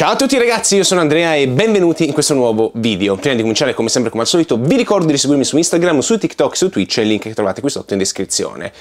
Ciao a tutti ragazzi, io sono Andrea e benvenuti in questo nuovo video. Prima di cominciare, come sempre, come al solito, vi ricordo di seguirmi su Instagram, su TikTok, su Twitch, il link che trovate qui sotto in descrizione.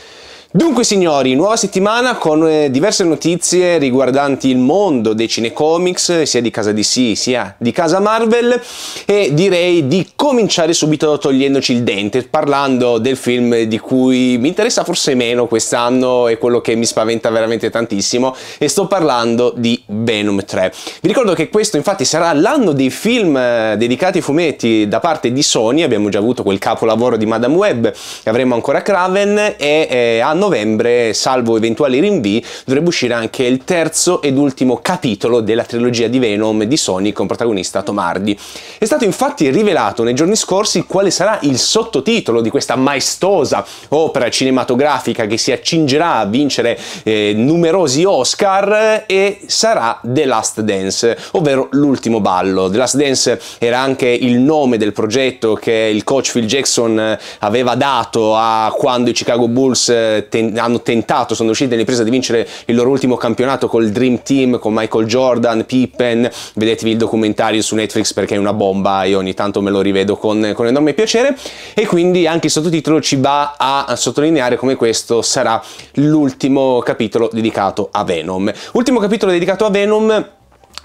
Dunque signori, nuova settimana con eh, diverse notizie riguardanti il mondo dei cinecomics, sia di casa DC sia di casa Marvel e direi di cominciare subito togliendoci il dente, parlando del film di cui mi interessa forse meno quest'anno e quello che mi spaventa veramente tantissimo e sto parlando di Venom 3. Vi ricordo che questo infatti sarà l'anno dei film eh, dedicati ai fumetti da parte di Sony, abbiamo già avuto quel capolavoro di Madame Web, avremo ancora Craven e eh, hanno novembre, salvo eventuali rinvii, dovrebbe uscire anche il terzo ed ultimo capitolo della trilogia di Venom di Sony con protagonista Tom Hardy. È stato infatti rivelato nei giorni scorsi quale sarà il sottotitolo di questa maestosa opera cinematografica che si accingerà a vincere eh, numerosi Oscar e sarà The Last Dance, ovvero l'ultimo ballo. The Last Dance era anche il nome del progetto che il coach Phil Jackson eh, aveva dato a quando i Chicago Bulls eh, ten- hanno tentato, sono riusciti nell'impresa di vincere il loro ultimo campionato col Dream Team, con Michael Jordan, Pippen, vedetevi il documentario su Netflix perché è una bomba e ogni tanto me lo rivedo con, con enorme piacere e quindi anche il sottotitolo ci va a sottolineare come questo sarà l'ultimo capitolo dedicato a Venom. Ultimo capitolo dedicato a Venom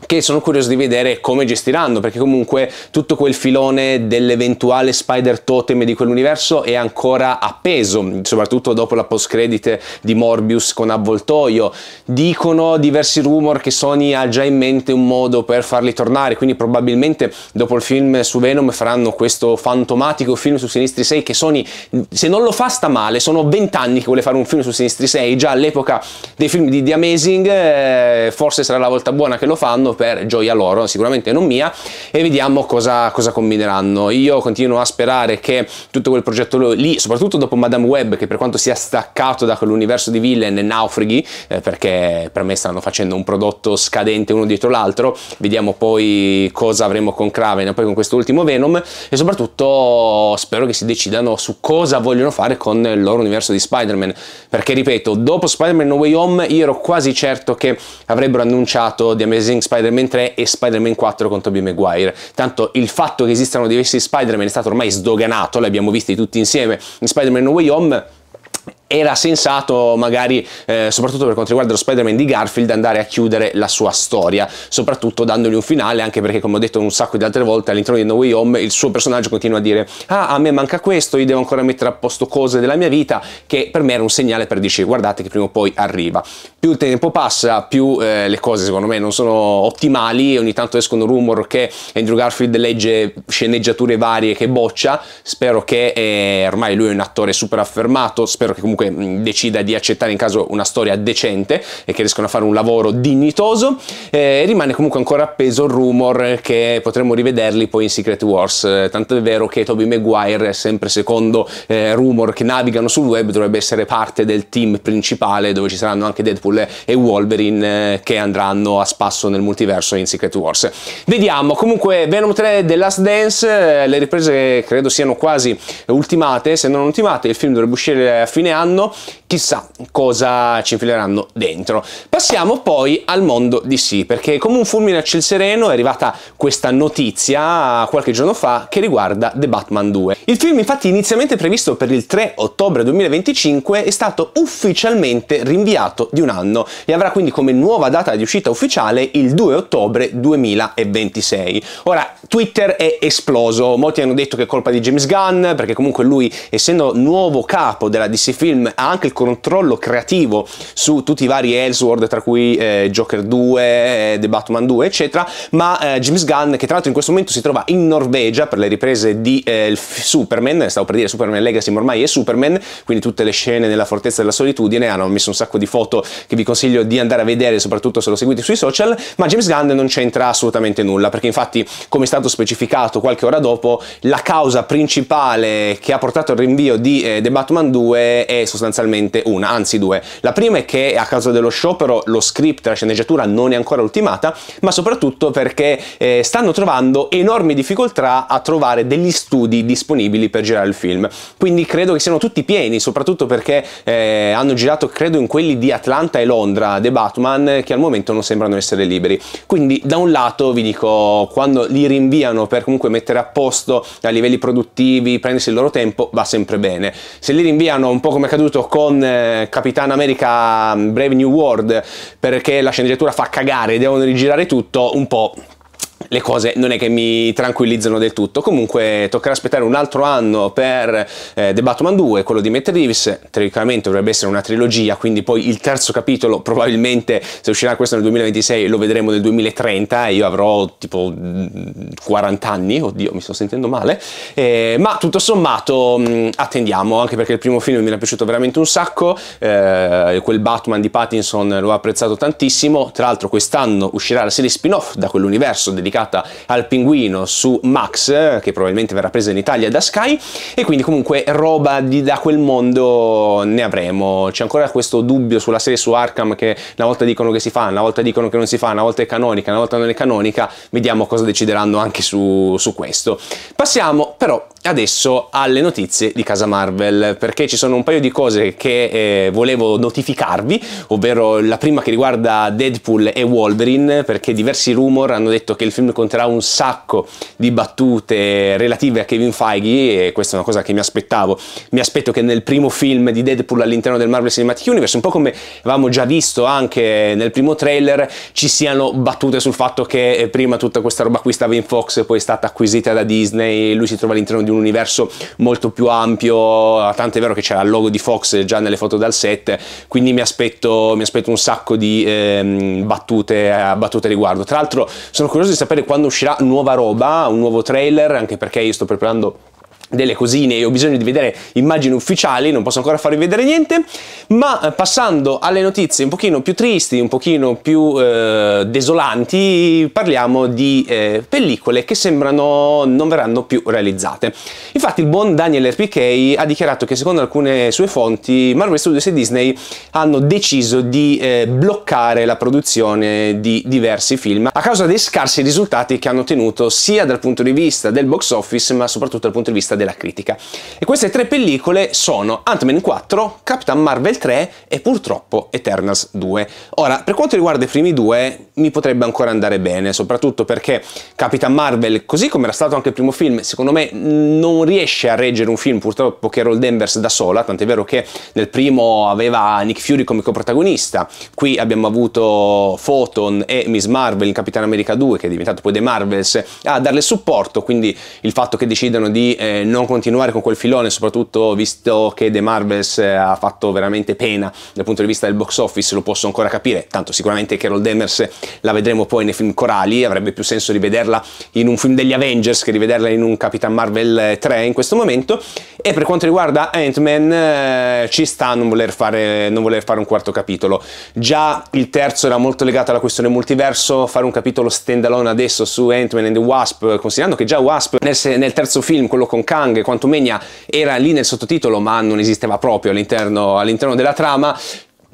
che sono curioso di vedere come gestiranno, perché comunque tutto quel filone dell'eventuale Spider Totem di quell'universo è ancora appeso, soprattutto dopo la post credit di Morbius con avvoltoio. Dicono diversi rumor che Sony ha già in mente un modo per farli tornare, quindi probabilmente dopo il film su Venom faranno questo fantomatico film su Sinistri 6 che Sony, se non lo fa sta male, sono vent'anni che vuole fare un film su Sinistri 6, già all'epoca dei film di The Amazing, eh, forse sarà la volta buona che lo fanno, questo per gioia loro, sicuramente non mia, e vediamo cosa, cosa combineranno. Io continuo a sperare che tutto quel progetto lì, soprattutto dopo Madame Web, che per quanto sia staccato da quell'universo di villain e naufraghi, eh, perché per me stanno facendo un prodotto scadente uno dietro l'altro, vediamo poi cosa avremo con Craven e poi con questo ultimo Venom, e soprattutto spero che si decidano su cosa vogliono fare con il loro universo di Spider-Man, perché ripeto, dopo Spider-Man No Way Home io ero quasi certo che avrebbero annunciato The Amazing Spider-Man Spider-Man 3 e Spider-Man 4 con Tobey Maguire. Tanto il fatto che esistano diversi Spider-Man è stato ormai sdoganato, l'abbiamo visti tutti insieme in Spider-Man No Way Home era sensato magari, eh, soprattutto per quanto riguarda lo Spider-Man di Garfield, andare a chiudere la sua storia, soprattutto dandogli un finale, anche perché come ho detto un sacco di altre volte all'interno di No Way Home il suo personaggio continua a dire ah a me manca questo, io devo ancora mettere a posto cose della mia vita, che per me era un segnale per dire guardate che prima o poi arriva. Più il tempo passa, più eh, le cose secondo me non sono ottimali, ogni tanto escono rumor che Andrew Garfield legge sceneggiature varie che boccia, spero che eh, ormai lui è un attore super affermato, spero che comunque comunque decida di accettare in caso una storia decente e che riescono a fare un lavoro dignitoso. Eh, rimane comunque ancora appeso il rumor che potremmo rivederli poi in Secret Wars, tanto è vero che Toby Maguire, sempre secondo eh, rumor che navigano sul web, dovrebbe essere parte del team principale dove ci saranno anche Deadpool e Wolverine eh, che andranno a spasso nel multiverso in Secret Wars. Vediamo, comunque Venom 3 The Last Dance, eh, le riprese credo siano quasi ultimate, se non ultimate, il film dovrebbe uscire a fine anno No chissà cosa ci infileranno dentro. Passiamo poi al mondo DC, perché come un fulmine a ciel sereno è arrivata questa notizia qualche giorno fa che riguarda The Batman 2. Il film infatti inizialmente previsto per il 3 ottobre 2025 è stato ufficialmente rinviato di un anno e avrà quindi come nuova data di uscita ufficiale il 2 ottobre 2026. Ora, Twitter è esploso, molti hanno detto che è colpa di James Gunn, perché comunque lui, essendo nuovo capo della DC Film, ha anche il controllo creativo su tutti i vari Ellsworth, tra cui eh, Joker 2, eh, The Batman 2, eccetera, ma eh, James Gunn, che tra l'altro in questo momento si trova in Norvegia per le riprese di eh, Superman, stavo per dire Superman Legacy, ma ormai è Superman, quindi tutte le scene nella Fortezza della Solitudine, hanno messo un sacco di foto che vi consiglio di andare a vedere, soprattutto se lo seguite sui social, ma James Gunn non c'entra assolutamente nulla, perché infatti, come è stato specificato qualche ora dopo, la causa principale che ha portato al rinvio di eh, The Batman 2 è sostanzialmente solamente una, anzi due. La prima è che a causa dello sciopero lo script, la sceneggiatura non è ancora ultimata, ma soprattutto perché eh, stanno trovando enormi difficoltà a trovare degli studi disponibili per girare il film. Quindi credo che siano tutti pieni, soprattutto perché eh, hanno girato, credo, in quelli di Atlanta e Londra, The Batman, che al momento non sembrano essere liberi. Quindi da un lato vi dico, quando li rinviano per comunque mettere a posto a livelli produttivi, prendersi il loro tempo, va sempre bene. Se li rinviano un po' come è accaduto con eh, Capitan America mm, Brave New World perché la sceneggiatura fa cagare e devono rigirare tutto, un po' le cose non è che mi tranquillizzano del tutto. Comunque toccherà aspettare un altro anno per eh, The Batman 2, quello di Matt Reeves, teoricamente dovrebbe essere una trilogia, quindi poi il terzo capitolo probabilmente se uscirà questo nel 2026 lo vedremo nel 2030 e io avrò tipo 40 mm, anni, oddio mi sto sentendo male, eh, ma tutto sommato mh, mm, attendiamo, anche perché il primo film mi era piaciuto veramente un sacco, eh, quel Batman di Pattinson l'ho apprezzato tantissimo, tra l'altro quest'anno uscirà la serie spin-off da quell'universo dedicato dedicata al pinguino su Max, che probabilmente verrà presa in Italia da Sky, e quindi comunque roba di, da quel mondo ne avremo. C'è ancora questo dubbio sulla serie su Arkham che una volta dicono che si fa, una volta dicono che non si fa, una volta è canonica, una volta non è canonica, vediamo cosa decideranno anche su, su questo. Passiamo però adesso alle notizie di casa Marvel perché ci sono un paio di cose che eh, volevo notificarvi ovvero la prima che riguarda Deadpool e Wolverine perché diversi rumor hanno detto che il film conterà un sacco di battute relative a Kevin Feige e questa è una cosa che mi aspettavo. Mi aspetto che nel primo film di Deadpool all'interno del Marvel Cinematic Universe, un po' come avevamo già visto anche nel primo trailer, ci siano battute sul fatto che eh, prima tutta questa roba qui stava in Fox, poi è stata acquisita da Disney, lui si trova all'interno di un universo molto più ampio, ah, tanto è vero che c'era il logo di Fox già nelle foto dal set, quindi mi aspetto, mi aspetto un sacco di eh, battute, battute riguardo. Tra l'altro sono curioso di sapere quando uscirà nuova roba, un nuovo trailer, anche perché io sto preparando delle cosine e ho bisogno di vedere immagini ufficiali, non posso ancora farvi vedere niente, ma eh, passando alle notizie un pochino più tristi, un pochino più eh, desolanti, parliamo di eh, pellicole che sembrano non verranno più realizzate. Infatti il buon Daniel RPK ha dichiarato che secondo alcune sue fonti Marvel Studios e Disney hanno deciso di eh, bloccare la produzione di diversi film a causa dei scarsi risultati che hanno ottenuto sia dal punto di vista del box office ma soprattutto dal punto di vista del della critica. E queste tre pellicole sono Ant-Man 4, Captain Marvel 3 e purtroppo Eternals 2. Ora, per quanto riguarda i primi due, mi potrebbe ancora andare bene, soprattutto perché Captain Marvel, così come era stato anche il primo film, secondo me non riesce a reggere un film purtroppo che Roll Danvers da sola, tant'è vero che nel primo aveva Nick Fury come coprotagonista, qui abbiamo avuto Photon e Miss Marvel in Capitan America 2, che è diventato poi The Marvels, a darle supporto, quindi il fatto che decidano di eh, non continuare con quel filone, soprattutto visto che The Marvels eh, ha fatto veramente pena dal punto di vista del box office, lo posso ancora capire, tanto sicuramente Carol Demers la vedremo poi nei film corali, avrebbe più senso rivederla in un film degli Avengers che rivederla in un Capitan Marvel 3 eh, in questo momento, e per quanto riguarda Ant-Man eh, ci sta a non voler, fare, non voler fare un quarto capitolo, già il terzo era molto legato alla questione multiverso, fare un capitolo standalone adesso su Ant-Man and the Wasp, considerando che già Wasp nel, nel terzo film, quello con Kang, quanto Quantumania era lì nel sottotitolo ma non esisteva proprio all'interno, all della trama,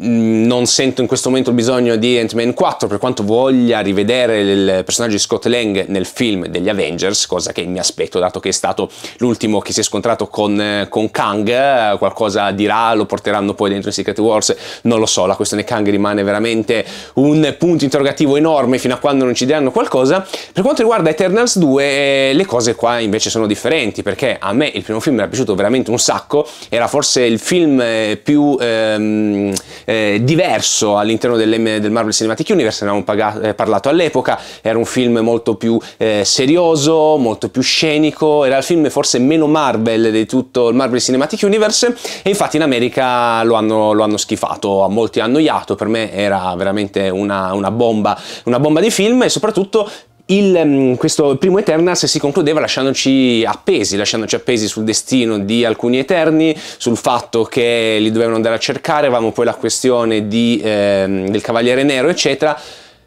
Mm, non sento in questo momento il bisogno di Ant-Man 4 per quanto voglia rivedere il personaggio di Scott Lang nel film degli Avengers, cosa che mi aspetto dato che è stato l'ultimo che si è scontrato con, eh, con Kang, eh, qualcosa dirà, lo porteranno poi dentro in Secret Wars, non lo so, la questione Kang rimane veramente un punto interrogativo enorme fino a quando non ci diranno qualcosa. Per quanto riguarda Eternals 2 eh, le cose qua invece sono differenti perché a me il primo film mi era piaciuto veramente un sacco, era forse il film più... Ehm, eh, diverso all'interno del Marvel Cinematic Universe, ne avevamo pagato, eh, parlato all'epoca, era un film molto più eh, serioso, molto più scenico, era il film forse meno Marvel di tutto il Marvel Cinematic Universe e infatti in America lo hanno, lo hanno schifato, a molti hanno annoiato, per me era veramente una, una, bomba, una bomba di film e soprattutto il, mm, questo primo Eternals si concludeva lasciandoci appesi, lasciandoci appesi sul destino di alcuni Eterni, sul fatto che li dovevano andare a cercare, avevamo poi la questione di, eh, del Cavaliere Nero, eccetera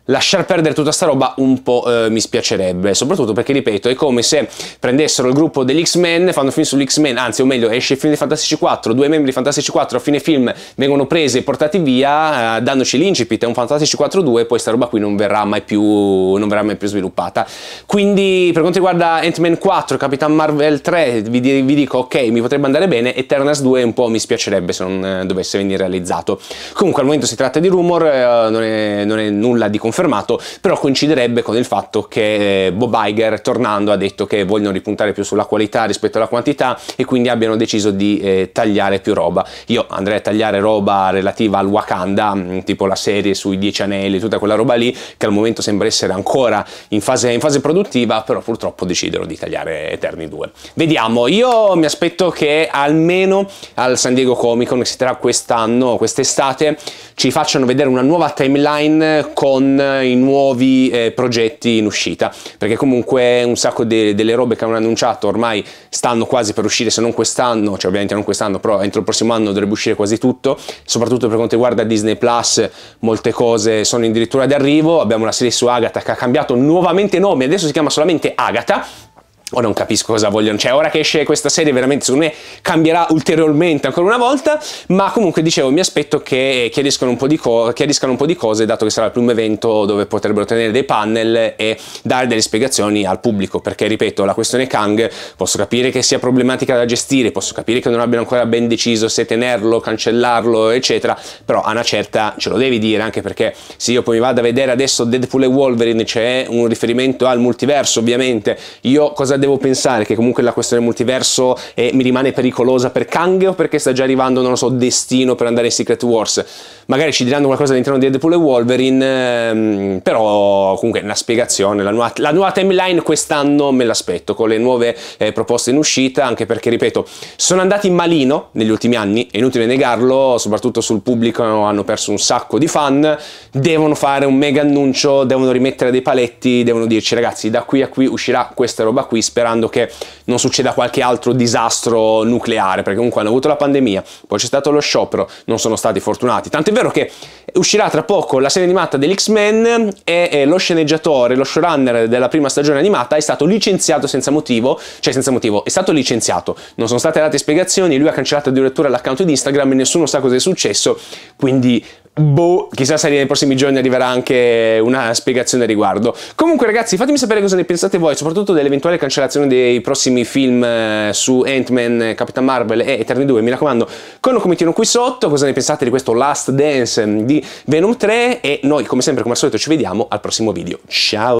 lasciar perdere tutta sta roba un po' eh, mi spiacerebbe, soprattutto perché ripeto è come se prendessero il gruppo degli X-Men, fanno film sugli X-Men, anzi o meglio esce il film di Fantastici 4, due membri di Fantastici 4 a fine film vengono presi e portati via eh, dandoci l'incipit, è un Fantastici 4 2 poi sta roba qui non verrà mai più, non verrà mai più sviluppata. Quindi per quanto riguarda Ant-Man 4, Capitan Marvel 3 vi, vi, dico ok mi potrebbe andare bene, Eternals 2 un po' mi spiacerebbe se non eh, dovesse venire realizzato. Comunque al momento si tratta di rumor, eh, non è, non è nulla di confermato confermato, però coinciderebbe con il fatto che eh, Bob Iger tornando ha detto che vogliono ripuntare più sulla qualità rispetto alla quantità e quindi abbiano deciso di eh, tagliare più roba. Io andrei a tagliare roba relativa al Wakanda, mm, tipo la serie sui Dieci Anelli, tutta quella roba lì che al momento sembra essere ancora in fase, in fase produttiva, però purtroppo decidono di tagliare Eterni 2. Vediamo, io mi aspetto che almeno al San Diego Comic Con che si terrà quest'anno, quest'estate, ci facciano vedere una nuova timeline con i nuovi eh, progetti in uscita, perché comunque un sacco de- delle robe che hanno annunciato ormai stanno quasi per uscire, se non quest'anno, cioè ovviamente non quest'anno, però entro il prossimo anno dovrebbe uscire quasi tutto, soprattutto per quanto riguarda Disney Plus, molte cose sono addirittura d'arrivo, abbiamo una serie su Agatha che ha cambiato nuovamente nome, adesso si chiama solamente Agatha, o non capisco cosa vogliono. Cioè, ora che esce questa serie, veramente secondo me cambierà ulteriormente ancora una volta. Ma comunque dicevo, mi aspetto che chiariscano un po' di, co- un po di cose, dato che sarà il primo evento dove potrebbero tenere dei panel e dare delle spiegazioni al pubblico. Perché, ripeto, la questione Kang posso capire che sia problematica da gestire, posso capire che non abbiano ancora ben deciso se tenerlo, cancellarlo, eccetera. Però a una certa ce lo devi dire, anche perché se io poi mi vado a vedere adesso Deadpool e Wolverine, c'è un riferimento al multiverso, ovviamente. Io cosa devo pensare? Che comunque la questione multiverso eh, mi rimane pericolosa per Kang o perché sta già arrivando, non lo so, Destino per andare in Secret Wars? Magari ci diranno qualcosa all'interno di Deadpool e Wolverine, ehm, però comunque la spiegazione, la nuova, la nuova timeline quest'anno me l'aspetto, con le nuove eh, proposte in uscita, anche perché, ripeto, sono andati malino negli ultimi anni, è inutile negarlo, soprattutto sul pubblico hanno perso un sacco di fan, devono fare un mega annuncio, devono rimettere dei paletti, devono dirci ragazzi da qui a qui uscirà questa roba qui, sperando che non succeda qualche altro disastro nucleare, perché comunque hanno avuto la pandemia, poi c'è stato lo sciopero, non sono stati fortunati. Tant'è vero che uscirà tra poco la serie animata dell'X-Men e lo sceneggiatore, lo showrunner della prima stagione animata è stato licenziato senza motivo, cioè senza motivo, è stato licenziato, non sono state date spiegazioni, lui ha cancellato addirittura l'account di Instagram e nessuno sa cosa è successo, quindi Boh, chissà se nei prossimi giorni arriverà anche una spiegazione al riguardo. Comunque, ragazzi, fatemi sapere cosa ne pensate voi, soprattutto dell'eventuale cancellazione dei prossimi film eh, su Ant-Man, eh, Capitan Marvel e Eterni 2. Mi raccomando, con un commentino qui sotto cosa ne pensate di questo Last Dance mm, di Venom 3 e noi, come sempre, come al solito, ci vediamo al prossimo video. Ciao!